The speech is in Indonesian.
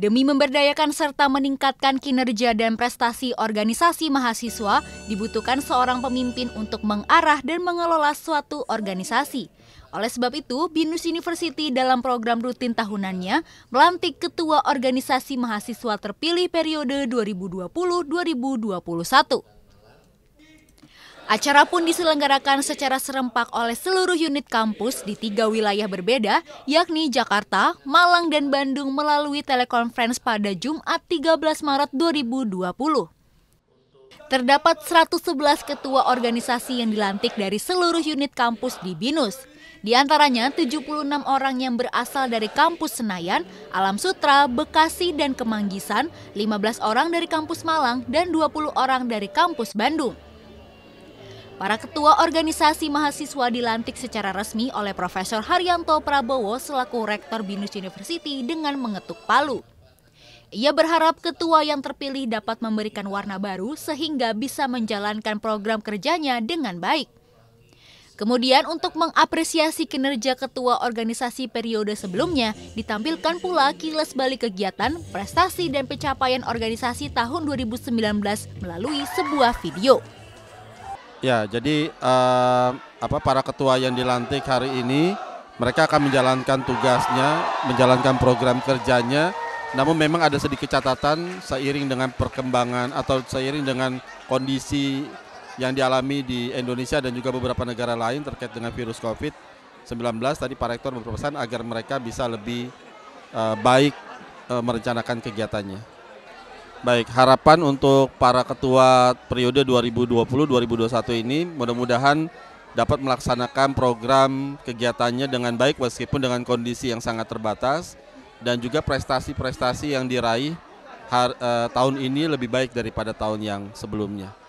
Demi memberdayakan serta meningkatkan kinerja dan prestasi organisasi mahasiswa, dibutuhkan seorang pemimpin untuk mengarah dan mengelola suatu organisasi. Oleh sebab itu, BINUS University dalam program rutin tahunannya melantik Ketua Organisasi Mahasiswa Terpilih periode 2020-2021. Acara pun diselenggarakan secara serempak oleh seluruh unit kampus di tiga wilayah berbeda, yakni Jakarta, Malang, dan Bandung melalui telekonferensi pada Jumat 13 Maret 2020. Terdapat 111 ketua organisasi yang dilantik dari seluruh unit kampus di BINUS. Di antaranya 76 orang yang berasal dari kampus Senayan, Alam Sutra, Bekasi, dan Kemanggisan, 15 orang dari kampus Malang, dan 20 orang dari kampus Bandung. Para ketua organisasi mahasiswa dilantik secara resmi oleh Profesor Haryanto Prabowo selaku Rektor Binus University dengan mengetuk palu. Ia berharap ketua yang terpilih dapat memberikan warna baru sehingga bisa menjalankan program kerjanya dengan baik. Kemudian untuk mengapresiasi kinerja ketua organisasi periode sebelumnya, ditampilkan pula kilas balik kegiatan, prestasi, dan pencapaian organisasi tahun 2019 melalui sebuah video. Ya, jadi uh, apa para ketua yang dilantik hari ini mereka akan menjalankan tugasnya, menjalankan program kerjanya. Namun memang ada sedikit catatan seiring dengan perkembangan atau seiring dengan kondisi yang dialami di Indonesia dan juga beberapa negara lain terkait dengan virus COVID-19. Tadi Pak Rektor berpesan agar mereka bisa lebih uh, baik uh, merencanakan kegiatannya. Baik, harapan untuk para ketua periode 2020-2021 ini mudah-mudahan dapat melaksanakan program kegiatannya dengan baik meskipun dengan kondisi yang sangat terbatas dan juga prestasi-prestasi yang diraih eh, tahun ini lebih baik daripada tahun yang sebelumnya.